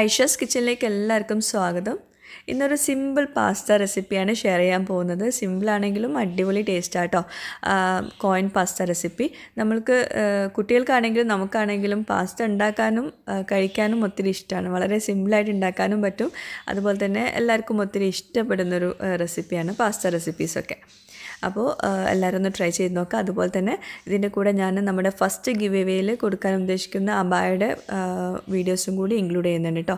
ഐഷസ് കിച്ചണിലേക്ക് എല്ലാവർക്കും സ്വാഗതം ഇന്നൊരു സിമ്പിൾ പാസ്ത റെസിപ്പിയാണ് ഷെയർ ചെയ്യാൻ പോകുന്നത് സിമ്പിളാണെങ്കിലും അടിപൊളി ടേസ്റ്റാട്ടോ കോയിൻ പാസ്ത റെസിപ്പി നമ്മൾക്ക് കുട്ടികൾക്കാണെങ്കിലും നമുക്കാണെങ്കിലും പാസ്ത ഉണ്ടാക്കാനും കഴിക്കാനും ഒത്തിരി ഇഷ്ടമാണ് വളരെ സിമ്പിളായിട്ട് ഉണ്ടാക്കാനും പറ്റും അതുപോലെ തന്നെ എല്ലാവർക്കും ഒത്തിരി ഇഷ്ടപ്പെടുന്നൊരു റെസിപ്പിയാണ് പാസ്ത റെസിപ്പീസൊക്കെ അപ്പോൾ എല്ലാവരും ഒന്ന് ട്രൈ ചെയ്ത് നോക്കുക അതുപോലെ തന്നെ ഇതിൻ്റെ കൂടെ ഞാൻ നമ്മുടെ ഫസ്റ്റ് ഗിവ് എവേയിൽ കൊടുക്കാൻ ഉദ്ദേശിക്കുന്ന അബായുടെ വീഡിയോസും കൂടി ഇൻക്ലൂഡ് ചെയ്യുന്നുണ്ട് കേട്ടോ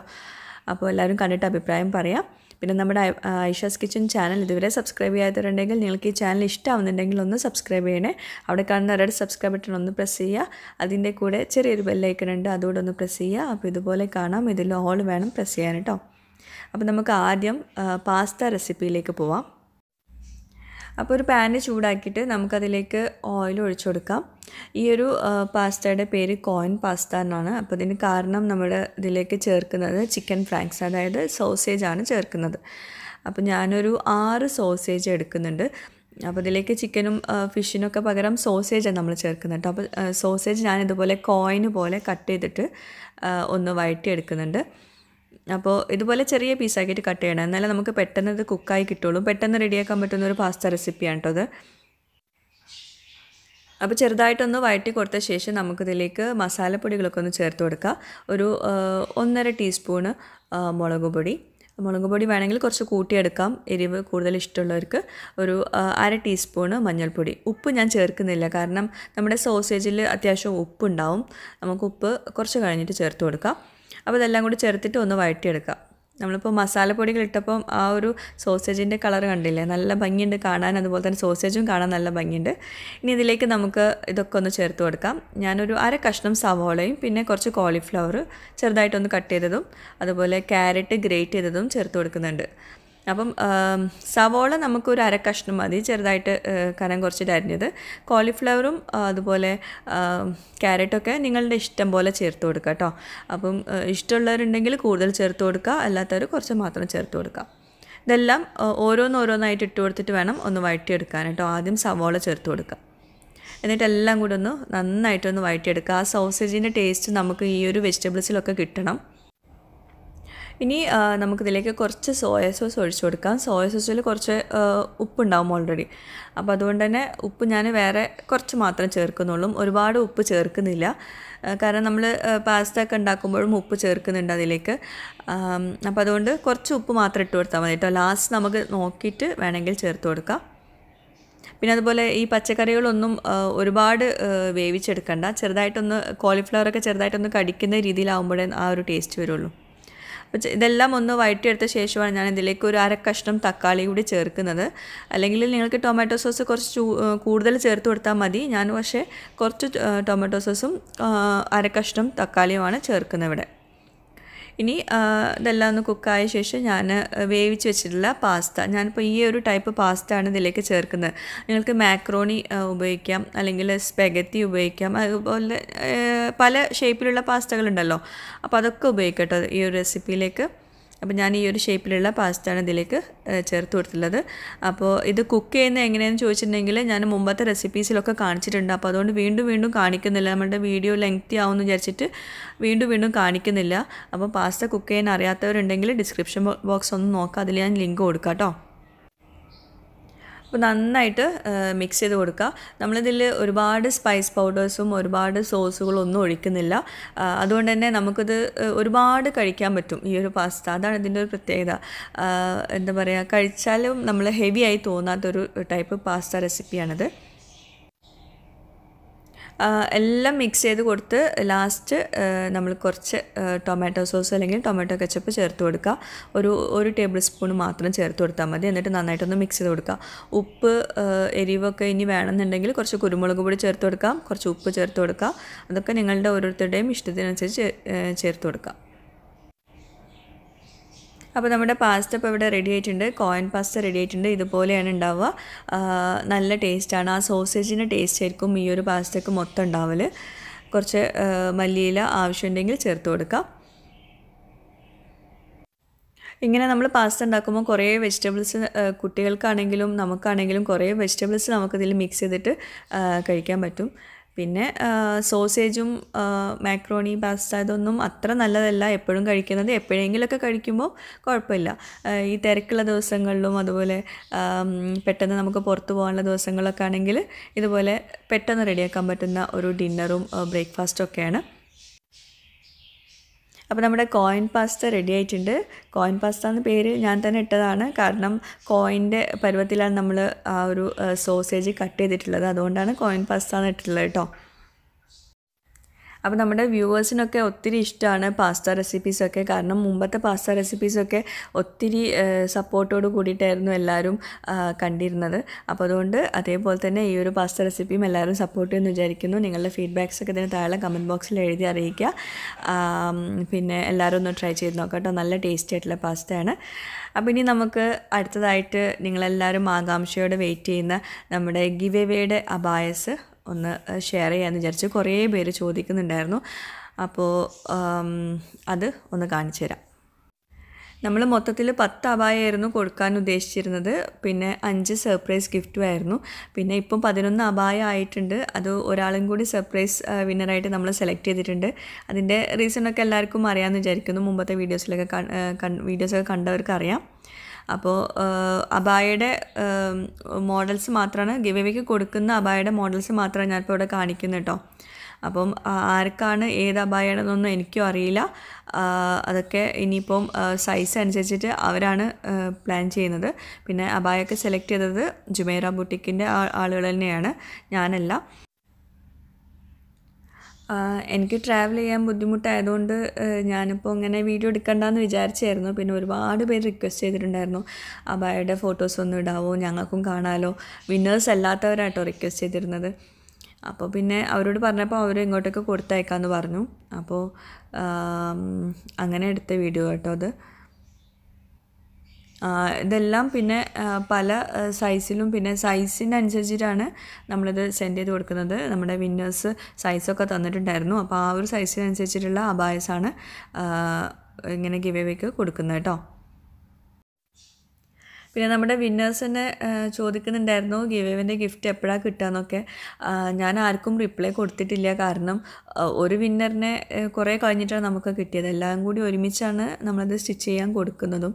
അപ്പോൾ എല്ലാവരും കണ്ടിട്ട് അഭിപ്രായം പറയാം പിന്നെ നമ്മുടെ ഐഷാസ് കിച്ചൺ ചാനൽ ഇതുവരെ സബ്സ്ക്രൈബ് ചെയ്യാത്തവരുണ്ടെങ്കിൽ നിങ്ങൾക്ക് ഈ ചാനൽ ഇഷ്ടമാവുന്നുണ്ടെങ്കിൽ ഒന്ന് സബ്സ്ക്രൈബ് ചെയ്യണേ അവിടെ കാണുന്ന റെഡ് സബ്സ്ക്രൈബ് ബട്ടൺ ഒന്ന് പ്രസ് ചെയ്യുക അതിൻ്റെ കൂടെ ചെറിയൊരു ബെല്ലൈക്കൺ ഉണ്ട് അതുകൂടെ ഒന്ന് പ്രസ് ചെയ്യുക അപ്പോൾ ഇതുപോലെ കാണാം ഇതിൽ ഓൾ വേണം പ്രസ് ചെയ്യാൻ കേട്ടോ അപ്പോൾ നമുക്ക് ആദ്യം പാസ്ത റെസിപ്പിയിലേക്ക് പോവാം അപ്പോൾ ഒരു പാന് ചൂടാക്കിയിട്ട് നമുക്കതിലേക്ക് ഓയിൽ ഒഴിച്ചു കൊടുക്കാം ഈ ഒരു പാസ്തയുടെ പേര് കോയിൻ പാസ്ത എന്നാണ് അപ്പോൾ ഇതിന് കാരണം നമ്മൾ ഇതിലേക്ക് ചേർക്കുന്നത് ചിക്കൻ ഫ്രാങ്ക്സ് അതായത് സോസേജ് ആണ് ചേർക്കുന്നത് അപ്പോൾ ഞാനൊരു ആറ് സോസേജ് എടുക്കുന്നുണ്ട് അപ്പോൾ ഇതിലേക്ക് ചിക്കനും ഫിഷിനൊക്കെ പകരം സോസേജാണ് നമ്മൾ ചേർക്കുന്നത് കേട്ടോ അപ്പോൾ സോസേജ് ഞാൻ ഇതുപോലെ കോയിന് പോലെ കട്ട് ചെയ്തിട്ട് ഒന്ന് വഴറ്റി എടുക്കുന്നുണ്ട് അപ്പോൾ ഇതുപോലെ ചെറിയ പീസാക്കിയിട്ട് കട്ട് ചെയ്യണം എന്നാലേ നമുക്ക് പെട്ടെന്ന് ഇത് കുക്കായി കിട്ടുള്ളൂ പെട്ടെന്ന് റെഡിയാക്കാൻ പറ്റുന്ന ഒരു പാസ്ത റെസിപ്പിയാണ് കേട്ടോ അത് അപ്പോൾ ചെറുതായിട്ടൊന്ന് വഴറ്റി കൊടുത്ത ശേഷം നമുക്കിതിലേക്ക് മസാലപ്പൊടികളൊക്കെ ഒന്ന് ചേർത്ത് കൊടുക്കുക ഒരു ഒന്നര ടീസ്പൂണ് മുളക് പൊടി മുളക് പൊടി വേണമെങ്കിൽ കുറച്ച് കൂട്ടിയെടുക്കാം എരിവ് കൂടുതൽ ഇഷ്ടമുള്ളവർക്ക് ഒരു അര ടീസ്പൂണ് മഞ്ഞൾപ്പൊടി ഉപ്പ് ഞാൻ ചേർക്കുന്നില്ല കാരണം നമ്മുടെ സോസേജിൽ അത്യാവശ്യം ഉപ്പുണ്ടാവും നമുക്ക് ഉപ്പ് കുറച്ച് കഴിഞ്ഞിട്ട് ചേർത്ത് കൊടുക്കാം അപ്പോൾ ഇതെല്ലാം കൂടി ചേർത്തിട്ട് ഒന്ന് വഴറ്റിയെടുക്കാം നമ്മളിപ്പോൾ മസാലപ്പൊടികൾ ഇട്ടപ്പം ആ ഒരു സോസേജിൻ്റെ കളർ കണ്ടില്ലേ നല്ല ഭംഗിയുണ്ട് കാണാൻ അതുപോലെ തന്നെ സോസേജും കാണാൻ നല്ല ഭംഗിയുണ്ട് ഇനി ഇതിലേക്ക് നമുക്ക് ഇതൊക്കെ ഒന്ന് ചേർത്ത് കൊടുക്കാം ഞാനൊരു അര കഷ്ണം സവോളയും പിന്നെ കുറച്ച് കോളിഫ്ലവർ ചെറുതായിട്ടൊന്ന് കട്ട് ചെയ്തതും അതുപോലെ ക്യാരറ്റ് ഗ്രേറ്റ് ചെയ്തതും ചേർത്ത് കൊടുക്കുന്നുണ്ട് അപ്പം സവോള നമുക്കൊരു അരക്കഷ്ണം മതി ചെറുതായിട്ട് കനം കുറച്ചിട്ട് അരിഞ്ഞത് കോളിഫ്ലവറും അതുപോലെ ക്യാരറ്റൊക്കെ നിങ്ങളുടെ ഇഷ്ടം പോലെ ചേർത്ത് കൊടുക്കുക കേട്ടോ അപ്പം ഇഷ്ടമുള്ളവരുണ്ടെങ്കിൽ കൂടുതൽ ചേർത്ത് കൊടുക്കുക അല്ലാത്തവർ കുറച്ച് മാത്രം ചേർത്ത് കൊടുക്കുക ഇതെല്ലാം ഓരോന്നോരോന്നായിട്ട് ഇട്ട് കൊടുത്തിട്ട് വേണം ഒന്ന് വഴറ്റിയെടുക്കാൻ കേട്ടോ ആദ്യം സവോള ചേർത്ത് കൊടുക്കുക എന്നിട്ട് എല്ലാം കൂടെ ഒന്ന് നന്നായിട്ടൊന്ന് വഴറ്റിയെടുക്കുക ആ സോസേജിൻ്റെ ടേസ്റ്റ് നമുക്ക് ഈ ഒരു വെജിറ്റബിൾസിലൊക്കെ കിട്ടണം ഇനി നമുക്കിതിലേക്ക് കുറച്ച് സോയ സോസ് ഒഴിച്ചു കൊടുക്കാം സോയ സോസിൽ കുറച്ച് ഉപ്പുണ്ടാവും ഓൾറെഡി അപ്പോൾ അതുകൊണ്ട് തന്നെ ഉപ്പ് ഞാൻ വേറെ കുറച്ച് മാത്രം ചേർക്കുന്നുള്ളൂ ഒരുപാട് ഉപ്പ് ചേർക്കുന്നില്ല കാരണം നമ്മൾ പാസ്ത ഒക്കെ ഉണ്ടാക്കുമ്പോഴും ഉപ്പ് ചേർക്കുന്നുണ്ട് അതിലേക്ക് അപ്പോൾ അതുകൊണ്ട് കുറച്ച് ഉപ്പ് മാത്രം ഇട്ട് കൊടുത്താൽ മതി കേട്ടോ ലാസ്റ്റ് നമുക്ക് നോക്കിയിട്ട് വേണമെങ്കിൽ ചേർത്ത് കൊടുക്കാം പിന്നെ അതുപോലെ ഈ പച്ചക്കറികളൊന്നും ഒരുപാട് വേവിച്ചെടുക്കണ്ട ചെറുതായിട്ടൊന്ന് കോളിഫ്ലവറൊക്കെ ചെറുതായിട്ടൊന്ന് കടിക്കുന്ന രീതിയിലാവുമ്പോഴേ ആ ഒരു ടേസ്റ്റ് വരുള്ളൂ ഇതെല്ലാം ഒന്ന് വഴറ്റിയെടുത്ത ശേഷമാണ് ഞാൻ ഇതിലേക്ക് ഒരു അര കഷ്ണം തക്കാളി കൂടി ചേർക്കുന്നത് അല്ലെങ്കിൽ നിങ്ങൾക്ക് ടൊമാറ്റോ സോസ് കുറച്ച് കൂടുതൽ ചേർത്ത് കൊടുത്താൽ മതി ഞാൻ പക്ഷേ കുറച്ച് ടൊമാറ്റോ സോസും അര കഷ്ണം തക്കാളിയുമാണ് ചേർക്കുന്നത് ഇവിടെ ഇനി ഇതെല്ലാം ഒന്ന് കുക്കായ ശേഷം ഞാൻ വേവിച്ച് വെച്ചിട്ടുള്ള പാസ്ത ഞാനിപ്പോൾ ഈ ഒരു ടൈപ്പ് പാസ്ത ആണ് ഇതിലേക്ക് ചേർക്കുന്നത് നിങ്ങൾക്ക് മാക്രോണി ഉപയോഗിക്കാം അല്ലെങ്കിൽ സ്പെഗത്തി ഉപയോഗിക്കാം അതുപോലെ പല ഷേപ്പിലുള്ള പാസ്തകളുണ്ടല്ലോ അപ്പോൾ അതൊക്കെ ഉപയോഗിക്കട്ടോ ഈ ഒരു റെസിപ്പിയിലേക്ക് അപ്പോൾ ഞാൻ ഈ ഒരു ഷേപ്പിലുള്ള പാസ്റ്റാണ് ഇതിലേക്ക് ചേർത്ത് കൊടുത്തുള്ളത് അപ്പോൾ ഇത് കുക്ക് ചെയ്യുന്നത് എങ്ങനെയാണെന്ന് ചോദിച്ചിട്ടുണ്ടെങ്കിൽ ഞാൻ മുമ്പത്തെ റെസിപ്പീസിലൊക്കെ കാണിച്ചിട്ടുണ്ട് അപ്പോൾ അതുകൊണ്ട് വീണ്ടും വീണ്ടും കാണിക്കുന്നില്ല നമ്മുടെ വീഡിയോ ലെങ്ത്തി ആവുമെന്ന് എന്ന് വിചാരിച്ചിട്ട് വീണ്ടും വീണ്ടും കാണിക്കുന്നില്ല അപ്പോൾ പാസ്ത കുക്ക് ചെയ്യാൻ അറിയാത്തവരുണ്ടെങ്കിൽ ഡിസ്ക്രിപ്ഷൻ ബോക്സ് ഒന്ന് നോക്കുക അതിൽ ഞാൻ ലിങ്ക് കൊടുക്കാം കേട്ടോ അപ്പോൾ നന്നായിട്ട് മിക്സ് ചെയ്ത് കൊടുക്കുക നമ്മളിതിൽ ഒരുപാട് സ്പൈസ് പൗഡേഴ്സും ഒരുപാട് സോസുകളും ഒന്നും ഒഴിക്കുന്നില്ല അതുകൊണ്ട് തന്നെ നമുക്കിത് ഒരുപാട് കഴിക്കാൻ പറ്റും ഈ ഒരു പാസ്ത അതാണ് ഇതിൻ്റെ ഒരു പ്രത്യേകത എന്താ പറയുക കഴിച്ചാലും നമ്മൾ ഹെവി ആയി തോന്നാത്തൊരു ടൈപ്പ് പാസ്ത റെസിപ്പിയാണിത് എല്ലാം മിക്സ് ചെയ്ത് കൊടുത്ത് ലാസ്റ്റ് നമ്മൾ കുറച്ച് ടൊമാറ്റോ സോസ് അല്ലെങ്കിൽ ടൊമാറ്റോ കെച്ചപ്പ് ചേർത്ത് കൊടുക്കുക ഒരു ഒരു ടേബിൾ സ്പൂൺ മാത്രം ചേർത്ത് കൊടുത്താൽ മതി എന്നിട്ട് നന്നായിട്ടൊന്ന് മിക്സ് ചെയ്ത് കൊടുക്കുക ഉപ്പ് എരിവൊക്കെ ഇനി വേണമെന്നുണ്ടെങ്കിൽ കുറച്ച് കുരുമുളക് പൊടി ചേർത്ത് കൊടുക്കാം കുറച്ച് ഉപ്പ് ചേർത്ത് കൊടുക്കുക അതൊക്കെ നിങ്ങളുടെ ഓരോരുത്തരുടെയും ഇഷ്ടത്തിനനുസരിച്ച് ചേർത്ത് കൊടുക്കുക അപ്പോൾ നമ്മുടെ പാസ്റ്റ ഇപ്പോൾ ഇവിടെ റെഡി ആയിട്ടുണ്ട് കോയിൻ പാസ്റ്റ റെഡി ആയിട്ടുണ്ട് ഇതുപോലെയാണ് ഉണ്ടാവുക നല്ല ടേസ്റ്റാണ് ആ സോസേജിൻ്റെ ടേസ്റ്റ് ആയിരിക്കും ഈ ഒരു പാസ്റ്റയ്ക്ക് മൊത്തം ഉണ്ടാവൽ കുറച്ച് മല്ലിയില ആവശ്യമുണ്ടെങ്കിൽ ചേർത്ത് കൊടുക്കാം ഇങ്ങനെ നമ്മൾ പാസ്ത ഉണ്ടാക്കുമ്പോൾ കുറേ വെജിറ്റബിൾസ് കുട്ടികൾക്കാണെങ്കിലും നമുക്കാണെങ്കിലും കുറേ വെജിറ്റബിൾസ് നമുക്കിതിൽ മിക്സ് ചെയ്തിട്ട് കഴിക്കാൻ പറ്റും പിന്നെ സോസേജും മാക്രോണി പാസ്ത ഇതൊന്നും അത്ര നല്ലതല്ല എപ്പോഴും കഴിക്കുന്നത് എപ്പോഴെങ്കിലുമൊക്കെ കഴിക്കുമ്പോൾ കുഴപ്പമില്ല ഈ തിരക്കുള്ള ദിവസങ്ങളിലും അതുപോലെ പെട്ടെന്ന് നമുക്ക് പുറത്തു പോകാനുള്ള ദിവസങ്ങളൊക്കെ ആണെങ്കിൽ ഇതുപോലെ പെട്ടെന്ന് റെഡിയാക്കാൻ പറ്റുന്ന ഒരു ഡിന്നറും ബ്രേക്ക്ഫാസ്റ്റും ഒക്കെയാണ് അപ്പോൾ നമ്മുടെ കോയിൻ പാസ്ത റെഡി ആയിട്ടുണ്ട് കോയിൻ പാസ്ത എന്ന പേര് ഞാൻ തന്നെ ഇട്ടതാണ് കാരണം കോയിൻ്റെ പരുവത്തിലാണ് നമ്മൾ ആ ഒരു സോസേജ് കട്ട് ചെയ്തിട്ടുള്ളത് അതുകൊണ്ടാണ് കോയിൻ പാസ്ത എന്ന് ഇട്ടിട്ടുള്ളത് കേട്ടോ അപ്പോൾ നമ്മുടെ വ്യൂവേഴ്സിനൊക്കെ ഒത്തിരി ഇഷ്ടമാണ് പാസ്ത റെസിപ്പീസൊക്കെ കാരണം മുമ്പത്തെ പാസ്ത റെസിപ്പീസൊക്കെ ഒത്തിരി സപ്പോർട്ടോട് കൂടിയിട്ടായിരുന്നു എല്ലാവരും കണ്ടിരുന്നത് അപ്പോൾ അതുകൊണ്ട് അതേപോലെ തന്നെ ഈ ഒരു പാസ്ത റെസിപ്പിയും എല്ലാവരും സപ്പോർട്ട് ചെയ്യുമെന്ന് വിചാരിക്കുന്നു നിങ്ങളുടെ ഫീഡ്ബാക്സ് ഒക്കെ ഇതിന് താഴെ കമൻറ്റ് ബോക്സിൽ എഴുതി അറിയിക്കുക പിന്നെ എല്ലാവരും ഒന്ന് ട്രൈ ചെയ്ത് നോക്കാം കേട്ടോ നല്ല ടേസ്റ്റി ആയിട്ടുള്ള പാസ്തയാണ് അപ്പോൾ ഇനി നമുക്ക് അടുത്തതായിട്ട് നിങ്ങളെല്ലാവരും ആകാംക്ഷയോടെ വെയിറ്റ് ചെയ്യുന്ന നമ്മുടെ ഗിവ് അബായസ് ഒന്ന് ഷെയർ ചെയ്യാമെന്ന് വിചാരിച്ച് കുറേ പേര് ചോദിക്കുന്നുണ്ടായിരുന്നു അപ്പോൾ അത് ഒന്ന് കാണിച്ചു തരാം നമ്മൾ മൊത്തത്തിൽ പത്ത് അബായായിരുന്നു കൊടുക്കാൻ ഉദ്ദേശിച്ചിരുന്നത് പിന്നെ അഞ്ച് സർപ്രൈസ് ഗിഫ്റ്റും ആയിരുന്നു പിന്നെ ഇപ്പം പതിനൊന്ന് അബായ ആയിട്ടുണ്ട് അത് ഒരാളും കൂടി സർപ്രൈസ് വിന്നറായിട്ട് നമ്മൾ സെലക്ട് ചെയ്തിട്ടുണ്ട് അതിൻ്റെ റീസണൊക്കെ എല്ലാവർക്കും അറിയാമെന്ന് വിചാരിക്കുന്നു മുമ്പത്തെ വീഡിയോസിലൊക്കെ വീഡിയോസൊക്കെ കണ്ടവർക്ക് അറിയാം അപ്പോൾ അബായയുടെ മോഡൽസ് മാത്രമാണ് ഗിവ് കൊടുക്കുന്ന അബായയുടെ മോഡൽസ് മാത്രമാണ് ഞാനിപ്പോൾ ഇവിടെ കാണിക്കുന്നത് കേട്ടോ അപ്പം ആർക്കാണ് ഏത് അപായമാണെന്നൊന്നും എനിക്കും അറിയില്ല അതൊക്കെ ഇനിയിപ്പം സൈസ് അനുസരിച്ചിട്ട് അവരാണ് പ്ലാൻ ചെയ്യുന്നത് പിന്നെ അബായൊക്കെ സെലക്ട് ചെയ്തത് ജുമേറ ബുട്ടിക്കിൻ്റെ ആളുകൾ തന്നെയാണ് ഞാനല്ല എനിക്ക് ട്രാവൽ ചെയ്യാൻ ബുദ്ധിമുട്ടായതുകൊണ്ട് ഞാനിപ്പോൾ ഇങ്ങനെ വീഡിയോ എടുക്കണ്ടെന്ന് വിചാരിച്ചായിരുന്നു പിന്നെ ഒരുപാട് പേര് റിക്വസ്റ്റ് ചെയ്തിട്ടുണ്ടായിരുന്നു അബായുടെ ഫോട്ടോസ് ഒന്നും ഇടാവോ ഞങ്ങൾക്കും കാണാമല്ലോ വിന്നേഴ്സ് അല്ലാത്തവരായിട്ടോ റിക്വസ്റ്റ് ചെയ്തിരുന്നത് അപ്പോൾ പിന്നെ അവരോട് പറഞ്ഞപ്പോൾ അവർ ഇങ്ങോട്ടേക്ക് കൊടുത്തയക്കാമെന്ന് പറഞ്ഞു അപ്പോൾ അങ്ങനെ എടുത്ത വീഡിയോ കേട്ടോ അത് ഇതെല്ലാം പിന്നെ പല സൈസിലും പിന്നെ സൈസിനനുസരിച്ചിട്ടാണ് നമ്മളിത് സെൻഡ് ചെയ്ത് കൊടുക്കുന്നത് നമ്മുടെ വിന്നേഴ്സ് സൈസൊക്കെ തന്നിട്ടുണ്ടായിരുന്നു അപ്പോൾ ആ ഒരു സൈസിനനുസരിച്ചിട്ടുള്ള അബായസാണ് ഇങ്ങനെ ഗിവേക്ക് കൊടുക്കുന്നത് കേട്ടോ പിന്നെ നമ്മുടെ വിന്നേഴ്സ് തന്നെ ചോദിക്കുന്നുണ്ടായിരുന്നു ഗിവേവിൻ്റെ ഗിഫ്റ്റ് എപ്പോഴാണ് കിട്ടുകയെന്നൊക്കെ ഞാൻ ആർക്കും റിപ്ലൈ കൊടുത്തിട്ടില്ല കാരണം ഒരു വിന്നറിനെ കുറേ കഴിഞ്ഞിട്ടാണ് നമുക്ക് കിട്ടിയത് എല്ലാം കൂടി ഒരുമിച്ചാണ് നമ്മളത് സ്റ്റിച്ച് ചെയ്യാൻ കൊടുക്കുന്നതും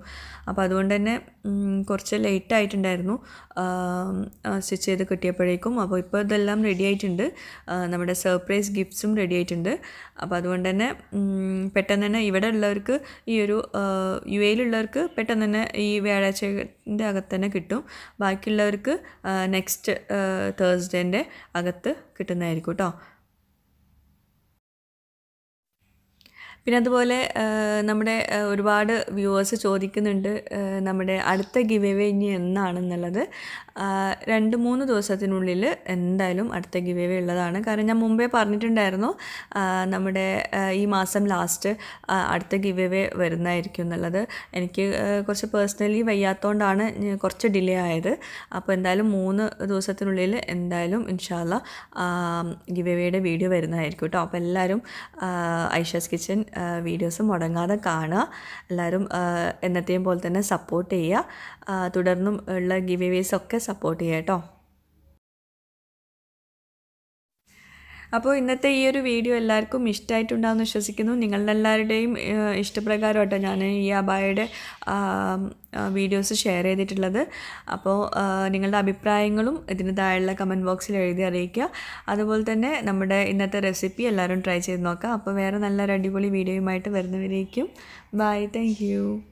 അപ്പോൾ അതുകൊണ്ട് തന്നെ കുറച്ച് ലേറ്റ് ആയിട്ടുണ്ടായിരുന്നു സ്റ്റിച്ച് ചെയ്ത് കിട്ടിയപ്പോഴേക്കും അപ്പോൾ ഇപ്പോൾ ഇതെല്ലാം റെഡി ആയിട്ടുണ്ട് നമ്മുടെ സർപ്രൈസ് ഗിഫ്റ്റ്സും റെഡി ആയിട്ടുണ്ട് അപ്പോൾ അതുകൊണ്ട് തന്നെ പെട്ടെന്ന് തന്നെ ഇവിടെ ഉള്ളവർക്ക് ഈ ഒരു യു എയിലുള്ളവർക്ക് പെട്ടെന്ന് തന്നെ ഈ വ്യാഴാഴ്ചൻ്റെ അകത്ത് തന്നെ കിട്ടും ബാക്കിയുള്ളവർക്ക് നെക്സ്റ്റ് തേഴ്സ്ഡേൻ്റെ അകത്ത് കിട്ടുന്നതായിരിക്കും കേട്ടോ പിന്നെ അതുപോലെ നമ്മുടെ ഒരുപാട് വ്യൂവേഴ്സ് ചോദിക്കുന്നുണ്ട് നമ്മുടെ അടുത്ത ഗിവ് എവേ ഇനി എന്നാണെന്നുള്ളത് രണ്ട് മൂന്ന് ദിവസത്തിനുള്ളിൽ എന്തായാലും അടുത്ത ഗിവ് എവേ ഉള്ളതാണ് കാരണം ഞാൻ മുമ്പേ പറഞ്ഞിട്ടുണ്ടായിരുന്നു നമ്മുടെ ഈ മാസം ലാസ്റ്റ് അടുത്ത ഗിവ് എവേ വരുന്നതായിരിക്കും എന്നുള്ളത് എനിക്ക് കുറച്ച് പേഴ്സണലി വയ്യാത്തതുകൊണ്ടാണ് കുറച്ച് ഡിലേ ആയത് അപ്പോൾ എന്തായാലും മൂന്ന് ദിവസത്തിനുള്ളിൽ എന്തായാലും ഇൻഷാല്ല ഗിവ് എവേയുടെ വീഡിയോ വരുന്നതായിരിക്കും കേട്ടോ അപ്പോൾ എല്ലാവരും ഐഷാസ് കിച്ചൻ വീഡിയോസ് മുടങ്ങാതെ കാണുക എല്ലാവരും എന്നത്തെയും പോലെ തന്നെ സപ്പോർട്ട് ചെയ്യുക തുടർന്നും ഉള്ള ഗിവ് ഒക്കെ സപ്പോർട്ട് ചെയ്യുക കേട്ടോ അപ്പോൾ ഇന്നത്തെ ഈ ഒരു വീഡിയോ എല്ലാവർക്കും ഇഷ്ടമായിട്ടുണ്ടാകുമെന്ന് വിശ്വസിക്കുന്നു നിങ്ങളെല്ലാവരുടെയും ഇഷ്ടപ്രകാരമാട്ടോ ഞാൻ ഈ അബായയുടെ വീഡിയോസ് ഷെയർ ചെയ്തിട്ടുള്ളത് അപ്പോൾ നിങ്ങളുടെ അഭിപ്രായങ്ങളും ഇതിന് താഴെയുള്ള കമൻറ്റ് ബോക്സിൽ എഴുതി അറിയിക്കുക അതുപോലെ തന്നെ നമ്മുടെ ഇന്നത്തെ റെസിപ്പി എല്ലാവരും ട്രൈ ചെയ്ത് നോക്കാം അപ്പോൾ വേറെ നല്ലൊരു അടിപൊളി വീഡിയോയുമായിട്ട് വരുന്നവരേക്കും ബൈ താങ്ക്